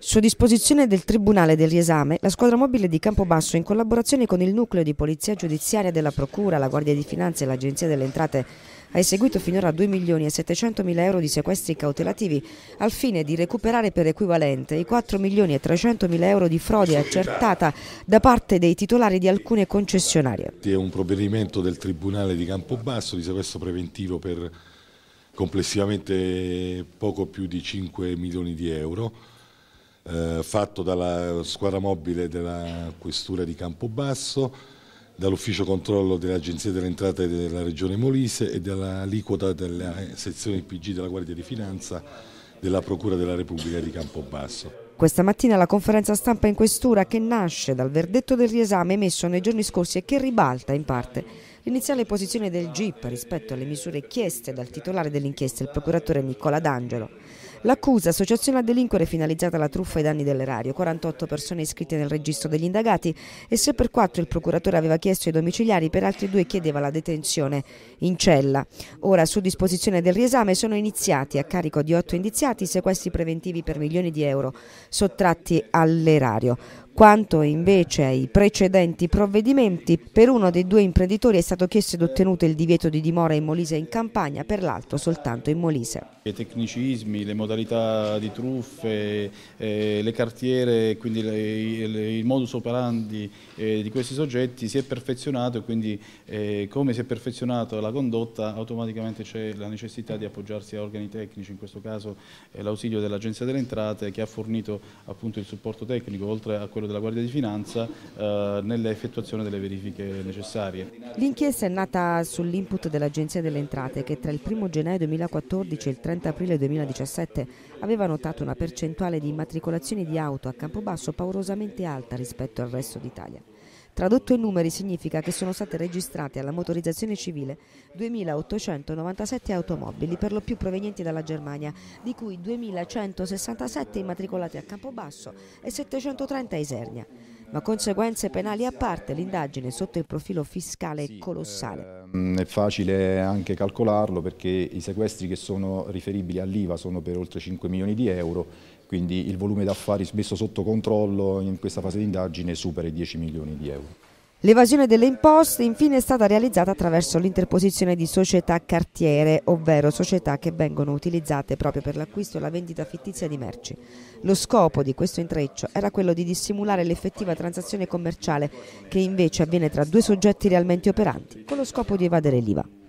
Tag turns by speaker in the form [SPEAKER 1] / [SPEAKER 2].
[SPEAKER 1] Su disposizione del Tribunale del Riesame, la squadra mobile di Campobasso, in collaborazione con il nucleo di polizia giudiziaria della Procura, la Guardia di Finanze e l'Agenzia delle Entrate, ha eseguito finora 2 milioni e 700 mila euro di sequestri cautelativi al fine di recuperare per equivalente i 4 milioni e 300 mila euro di frode accertata da parte dei titolari di alcune concessionarie.
[SPEAKER 2] È un provvedimento del Tribunale di Campobasso di sequestro preventivo per complessivamente poco più di 5 milioni di euro eh, fatto dalla squadra mobile della questura di Campobasso, dall'ufficio controllo dell'Agenzia delle Entrate della Regione Molise e dall'aliquota della sezione PG della Guardia di Finanza della Procura della Repubblica di Campobasso.
[SPEAKER 1] Questa mattina la conferenza stampa in questura che nasce dal verdetto del riesame emesso nei giorni scorsi e che ribalta in parte l'iniziale posizione del GIP rispetto alle misure chieste dal titolare dell'inchiesta, il procuratore Nicola D'Angelo. L'accusa, associazione a delinquere finalizzata alla truffa ai danni dell'erario, 48 persone iscritte nel registro degli indagati e se per quattro il procuratore aveva chiesto i domiciliari, per altri due chiedeva la detenzione in cella. Ora, su disposizione del riesame, sono iniziati a carico di otto indiziati sequestri preventivi per milioni di euro sottratti all'erario. Quanto invece ai precedenti provvedimenti, per uno dei due imprenditori è stato chiesto ed ottenuto il divieto di dimora in Molise in Campania, per l'altro soltanto in Molise.
[SPEAKER 3] I tecnicismi, le modalità modalità di truffe, eh, le cartiere, quindi le, le, il modus operandi eh, di questi soggetti si è perfezionato e quindi eh, come si è perfezionata la condotta automaticamente c'è la necessità di appoggiarsi a organi tecnici, in questo caso eh, l'ausilio dell'Agenzia delle Entrate che ha fornito appunto il supporto tecnico oltre a quello della Guardia di Finanza eh, nell'effettuazione delle verifiche necessarie.
[SPEAKER 1] L'inchiesta è nata sull'input dell'Agenzia delle Entrate che tra il 1 gennaio 2014 e il 30 aprile 2017 Piemonte aveva notato una percentuale di immatricolazioni di auto a Campobasso paurosamente alta rispetto al resto d'Italia. Tradotto in numeri significa che sono state registrate alla motorizzazione civile 2.897 automobili, per lo più provenienti dalla Germania, di cui 2.167 immatricolate a Campobasso e 730 a Isernia. Ma conseguenze penali a parte, l'indagine sotto il profilo fiscale è colossale.
[SPEAKER 3] Ehm, è facile anche calcolarlo perché i sequestri che sono riferibili all'IVA sono per oltre 5 milioni di euro, quindi il volume d'affari messo sotto controllo in questa fase di indagine supera i 10 milioni di euro.
[SPEAKER 1] L'evasione delle imposte infine è stata realizzata attraverso l'interposizione di società cartiere, ovvero società che vengono utilizzate proprio per l'acquisto e la vendita fittizia di merci. Lo scopo di questo intreccio era quello di dissimulare l'effettiva transazione commerciale che invece avviene tra due soggetti realmente operanti, con lo scopo di evadere l'IVA.